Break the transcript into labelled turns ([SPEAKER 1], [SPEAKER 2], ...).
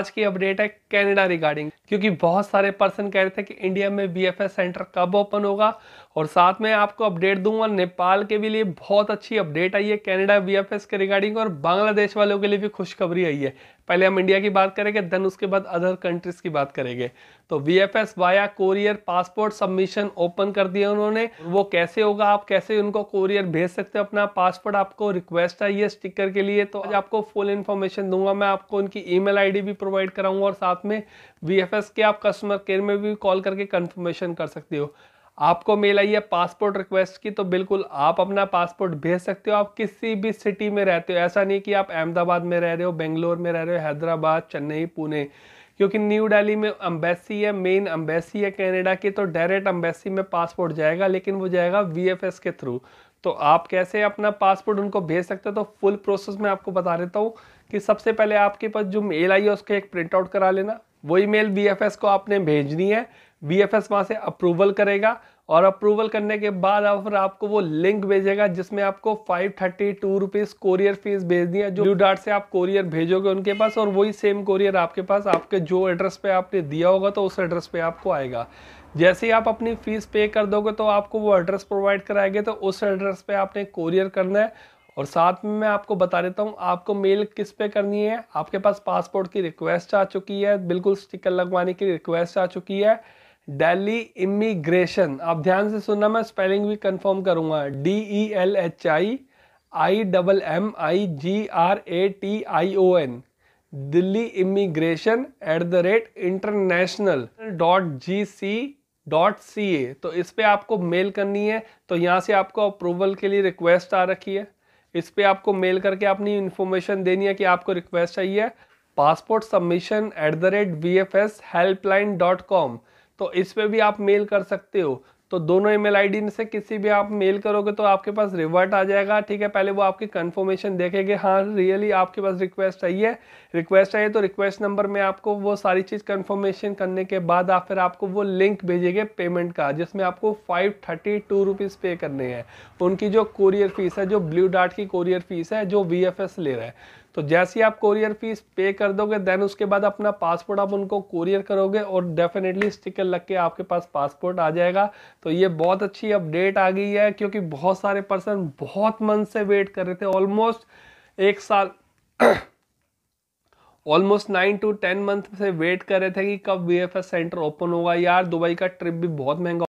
[SPEAKER 1] आज की अपडेट है कनाडा रिगार्डिंग क्योंकि बहुत सारे पर्सन कह रहे थे कि इंडिया में बी सेंटर कब ओपन होगा और साथ में आपको अपडेट दूंगा नेपाल के भी लिए बहुत अच्छी अपडेट आई है कनाडा बी के रिगार्डिंग और बांग्लादेश वालों के लिए भी खुशखबरी आई है पहले हम इंडिया की बात करेंगे देन उसके बाद अदर कंट्रीज की बात करेंगे तो V F S via courier passport submission open कर दिया उन्होंने वो कैसे होगा आप कैसे उनको कोरियर भेज सकते हो अपना पासपोर्ट आपको रिक्वेस्ट आई है स्टिकर के लिए तो आज आपको फुल इन्फॉर्मेशन दूंगा मैं आपको उनकी ईमेल आईडी भी प्रोवाइड कराऊंगा और साथ में वी के आप कस्टमर केयर में भी कॉल करके कन्फर्मेशन कर सकते हो आपको मेल आई है पासपोर्ट रिक्वेस्ट की तो बिल्कुल आप अपना पासपोर्ट भेज सकते हो आप किसी भी सिटी में रहते हो ऐसा नहीं कि आप अहमदाबाद में रह रहे हो बेंगलोर में रह रहे हो हैदराबाद चेन्नई पुणे क्योंकि न्यू दिल्ली में अम्बेसी है मेन अम्बेसी है कनाडा की तो डायरेक्ट अम्बेसी में पासपोर्ट जाएगा लेकिन वो जाएगा वी के थ्रू तो आप कैसे अपना पासपोर्ट उनको भेज सकते हो तो फुल प्रोसेस में आपको बता देता हूँ कि सबसे पहले आपके पास जो मेल आई है उसका एक प्रिंट आउट करा लेना वही मेल वी को आपने भेजनी है बी एफ एस वहाँ से अप्रूवल करेगा और अप्रूवल करने के बाद फिर आपको वो लिंक भेजेगा जिसमें आपको five thirty two rupees courier fees भेज है जो ब्लू डार्ट से आप कोरियर भेजोगे उनके पास और वही सेम कोरियर आपके पास आपके जो एड्रेस पे आपने दिया होगा तो उस एड्रेस पे आपको आएगा जैसे ही आप अपनी फ़ीस पे कर दोगे तो आपको वो एड्रेस प्रोवाइड कराएंगे तो उस एड्रेस पर आपने कोरियर करना है और साथ में मैं आपको बता देता हूँ आपको मेल किस पे करनी है आपके पास पासपोर्ट की रिक्वेस्ट आ चुकी है बिल्कुल स्टिकर लगवाने की रिक्वेस्ट आ चुकी है दिल्ली इमिग्रेशन आप ध्यान से सुनना मैं स्पेलिंग भी कंफर्म करूंगा D E L H I I double M I G R A T I O N Delhi immigration at the rate international dot G C dot C A तो इस पर आपको मेल करनी है तो यहाँ से आपको अप्रूवल के लिए रिक्वेस्ट आ रखी है इस पर आपको मेल करके अपनी इन्फॉर्मेशन देनी है कि आपको रिक्वेस्ट चाहिए passport submission at the rate V F S helpline dot com तो इस पर भी आप मेल कर सकते हो तो दोनों ईमेल आईडी से किसी भी आप मेल करोगे तो आपके पास रिवर्ट आ जाएगा ठीक है पहले वो आपकी कंफर्मेशन देखेंगे हाँ रियली आपके पास रिक्वेस्ट आई है रिक्वेस्ट आई है तो रिक्वेस्ट नंबर में आपको वो सारी चीज़ कंफर्मेशन करने के बाद आप फिर आपको वो लिंक भेजेंगे पेमेंट का जिसमें आपको फाइव थर्टी टू रुपीज़ पे करने हैं उनकी जो कोरियर फीस है जो ब्लू डार्ट की कोरियर फीस है जो वी ले रहा है तो जैसे ही आप कोरियर फीस पे कर दोगे देन उसके बाद अपना पासपोर्ट आप उनको कोरियर करोगे और डेफिनेटली स्टिकर लग के आपके पास पासपोर्ट आ जाएगा तो ये बहुत अच्छी अपडेट आ गई है क्योंकि बहुत सारे पर्सन बहुत मन से वेट कर रहे थे ऑलमोस्ट एक साल almost nine to ten month से वेट कर रहे थे कि कब वी सेंटर ओपन होगा यार दुबई का ट्रिप भी बहुत महंगा